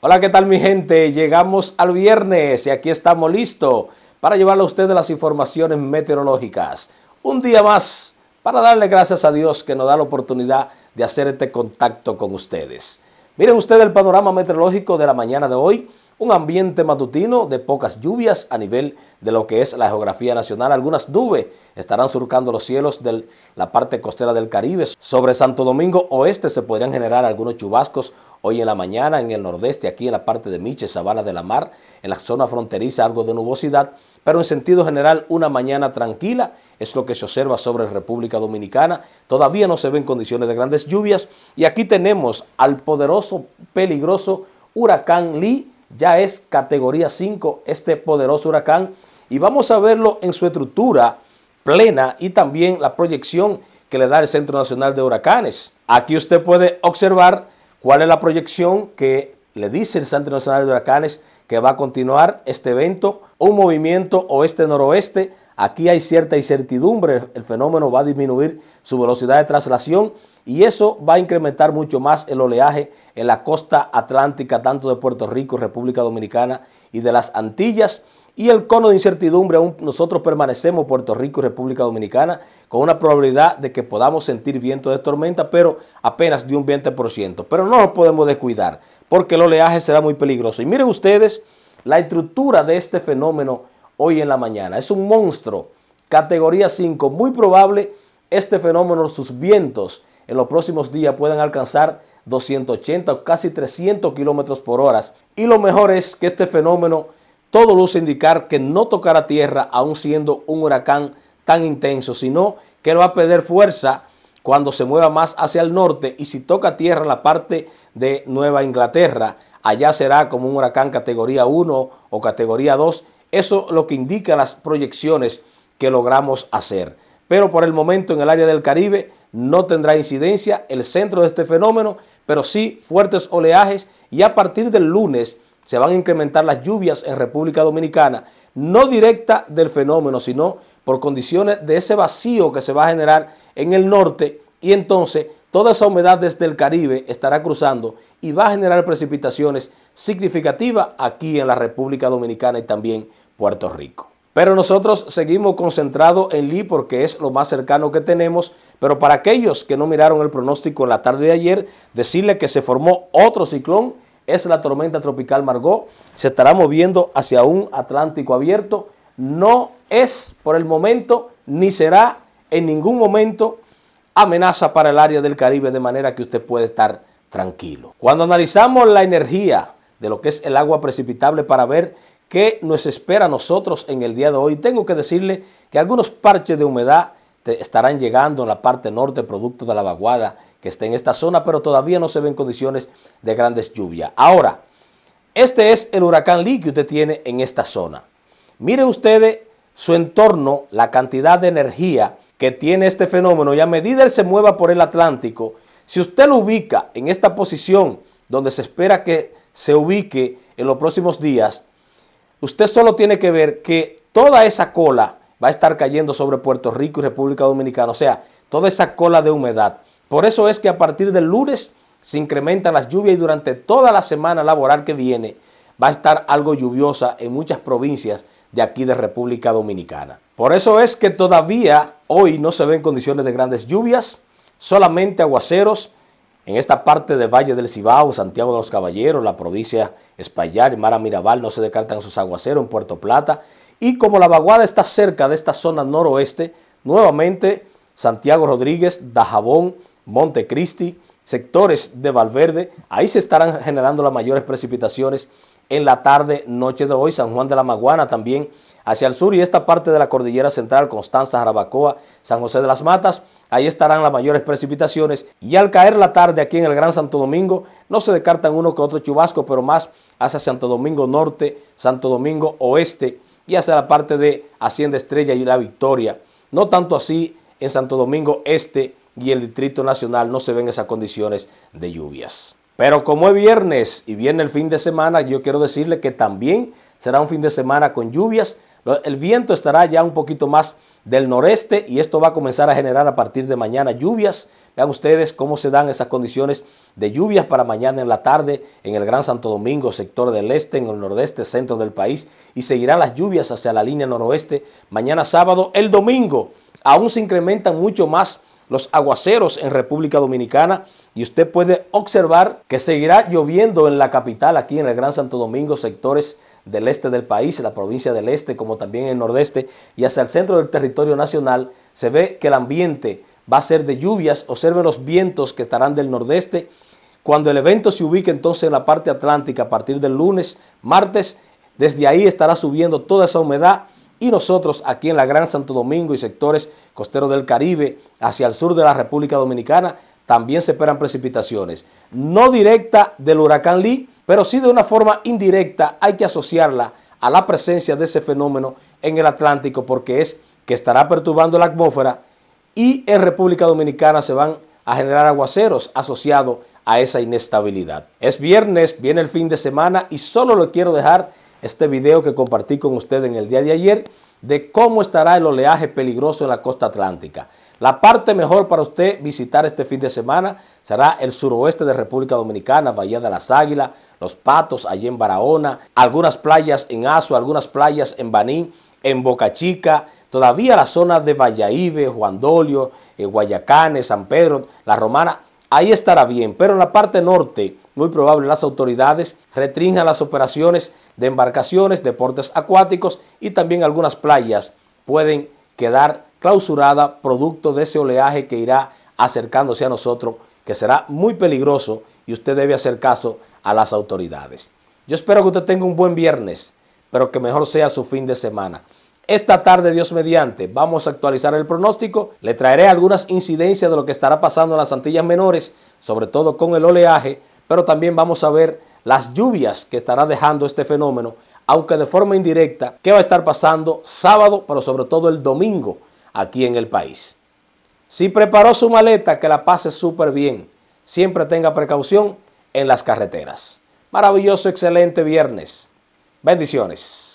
Hola, ¿qué tal mi gente? Llegamos al viernes y aquí estamos listos para llevarle a ustedes las informaciones meteorológicas. Un día más para darle gracias a Dios que nos da la oportunidad de hacer este contacto con ustedes. Miren ustedes el panorama meteorológico de la mañana de hoy. Un ambiente matutino de pocas lluvias a nivel de lo que es la geografía nacional. Algunas nubes estarán surcando los cielos de la parte costera del Caribe. Sobre Santo Domingo Oeste se podrían generar algunos chubascos hoy en la mañana en el nordeste, aquí en la parte de Miche, Sabana de la Mar, en la zona fronteriza algo de nubosidad, pero en sentido general una mañana tranquila es lo que se observa sobre República Dominicana. Todavía no se ven condiciones de grandes lluvias y aquí tenemos al poderoso, peligroso huracán Lee ya es categoría 5 este poderoso huracán y vamos a verlo en su estructura plena y también la proyección que le da el Centro Nacional de Huracanes. Aquí usted puede observar cuál es la proyección que le dice el Centro Nacional de Huracanes que va a continuar este evento, un movimiento oeste-noroeste. Aquí hay cierta incertidumbre, el fenómeno va a disminuir su velocidad de traslación y eso va a incrementar mucho más el oleaje en la costa atlántica, tanto de Puerto Rico, República Dominicana y de las Antillas. Y el cono de incertidumbre, aún nosotros permanecemos Puerto Rico y República Dominicana con una probabilidad de que podamos sentir viento de tormenta, pero apenas de un 20%. Pero no nos podemos descuidar porque el oleaje será muy peligroso. Y miren ustedes la estructura de este fenómeno hoy en la mañana. Es un monstruo, categoría 5, muy probable este fenómeno, sus vientos en los próximos días puedan alcanzar 280 o casi 300 kilómetros por hora. Y lo mejor es que este fenómeno todo luce indicar que no tocará tierra aún siendo un huracán tan intenso, sino que va a perder fuerza cuando se mueva más hacia el norte y si toca tierra en la parte de Nueva Inglaterra, allá será como un huracán categoría 1 o categoría 2. Eso es lo que indica las proyecciones que logramos hacer. Pero por el momento en el área del Caribe no tendrá incidencia el centro de este fenómeno, pero sí fuertes oleajes y a partir del lunes se van a incrementar las lluvias en República Dominicana, no directa del fenómeno, sino por condiciones de ese vacío que se va a generar en el norte y entonces toda esa humedad desde el Caribe estará cruzando y va a generar precipitaciones significativas aquí en la República Dominicana y también Puerto Rico. Pero nosotros seguimos concentrados en Lee porque es lo más cercano que tenemos pero para aquellos que no miraron el pronóstico en la tarde de ayer, decirle que se formó otro ciclón, es la tormenta tropical Margot, se estará moviendo hacia un Atlántico abierto, no es por el momento ni será en ningún momento amenaza para el área del Caribe, de manera que usted puede estar tranquilo. Cuando analizamos la energía de lo que es el agua precipitable para ver qué nos espera a nosotros en el día de hoy, tengo que decirle que algunos parches de humedad este, estarán llegando en la parte norte producto de la vaguada que está en esta zona, pero todavía no se ven condiciones de grandes lluvias. Ahora, este es el huracán Lee que usted tiene en esta zona. Mire ustedes su entorno, la cantidad de energía que tiene este fenómeno y a medida él se mueva por el Atlántico, si usted lo ubica en esta posición donde se espera que se ubique en los próximos días, usted solo tiene que ver que toda esa cola va a estar cayendo sobre Puerto Rico y República Dominicana, o sea, toda esa cola de humedad. Por eso es que a partir del lunes se incrementan las lluvias y durante toda la semana laboral que viene va a estar algo lluviosa en muchas provincias de aquí de República Dominicana. Por eso es que todavía hoy no se ven condiciones de grandes lluvias, solamente aguaceros en esta parte del Valle del Cibao, Santiago de los Caballeros, la provincia Espaillat, y Mara Mirabal no se descartan sus aguaceros en Puerto Plata y como la vaguada está cerca de esta zona noroeste, nuevamente Santiago Rodríguez, Dajabón, Montecristi, sectores de Valverde, ahí se estarán generando las mayores precipitaciones en la tarde, noche de hoy, San Juan de la Maguana también, hacia el sur y esta parte de la cordillera central, Constanza, Jarabacoa, San José de las Matas, ahí estarán las mayores precipitaciones y al caer la tarde aquí en el Gran Santo Domingo, no se descartan uno con otro chubasco, pero más hacia Santo Domingo Norte, Santo Domingo Oeste, y hacia la parte de Hacienda Estrella y La Victoria. No tanto así en Santo Domingo Este y el Distrito Nacional no se ven esas condiciones de lluvias. Pero como es viernes y viene el fin de semana, yo quiero decirle que también será un fin de semana con lluvias. El viento estará ya un poquito más del noreste y esto va a comenzar a generar a partir de mañana lluvias. Vean ustedes cómo se dan esas condiciones de lluvias para mañana en la tarde en el Gran Santo Domingo, sector del este, en el nordeste, centro del país y seguirán las lluvias hacia la línea noroeste mañana sábado. El domingo aún se incrementan mucho más los aguaceros en República Dominicana y usted puede observar que seguirá lloviendo en la capital aquí en el Gran Santo Domingo, sectores del este del país, la provincia del este como también el nordeste y hacia el centro del territorio nacional, se ve que el ambiente va a ser de lluvias, observe los vientos que estarán del nordeste. Cuando el evento se ubique entonces en la parte atlántica a partir del lunes, martes, desde ahí estará subiendo toda esa humedad y nosotros aquí en la Gran Santo Domingo y sectores costeros del Caribe hacia el sur de la República Dominicana también se esperan precipitaciones. No directa del huracán Lee, pero sí de una forma indirecta hay que asociarla a la presencia de ese fenómeno en el Atlántico porque es que estará perturbando la atmósfera y en República Dominicana se van a generar aguaceros asociados a esa inestabilidad. Es viernes, viene el fin de semana y solo lo quiero dejar este video que compartí con usted en el día de ayer de cómo estará el oleaje peligroso en la costa atlántica. La parte mejor para usted visitar este fin de semana será el suroeste de República Dominicana, Bahía de las Águilas, los Patos, allí en Barahona, algunas playas en Azo, algunas playas en Banín, en Boca Chica, todavía la zona de Valladolid, Juan Dolio, eh, Guayacanes, San Pedro, La Romana, ahí estará bien, pero en la parte norte muy probable las autoridades restrinjan las operaciones de embarcaciones, deportes acuáticos y también algunas playas pueden quedar clausuradas producto de ese oleaje que irá acercándose a nosotros, que será muy peligroso y usted debe hacer caso a las autoridades. Yo espero que usted tenga un buen viernes, pero que mejor sea su fin de semana. Esta tarde, Dios mediante, vamos a actualizar el pronóstico. Le traeré algunas incidencias de lo que estará pasando en las Antillas Menores, sobre todo con el oleaje, pero también vamos a ver las lluvias que estará dejando este fenómeno, aunque de forma indirecta, qué va a estar pasando sábado, pero sobre todo el domingo aquí en el país. Si preparó su maleta, que la pase súper bien. Siempre tenga precaución en las carreteras. Maravilloso, excelente viernes. Bendiciones.